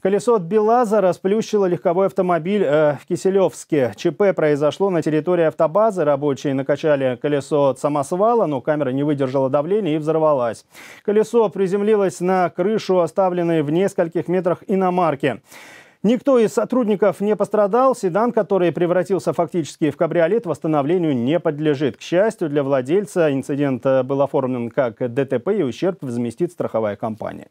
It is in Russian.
Колесо от БелАЗа расплющило легковой автомобиль э, в Киселевске. ЧП произошло на территории автобазы. Рабочие накачали колесо от самосвала, но камера не выдержала давления и взорвалась. Колесо приземлилось на крышу, оставленной в нескольких метрах иномарки. Никто из сотрудников не пострадал. Седан, который превратился фактически в кабриолет, восстановлению не подлежит. К счастью для владельца, инцидент э, был оформлен как ДТП и ущерб возместит страховая компания.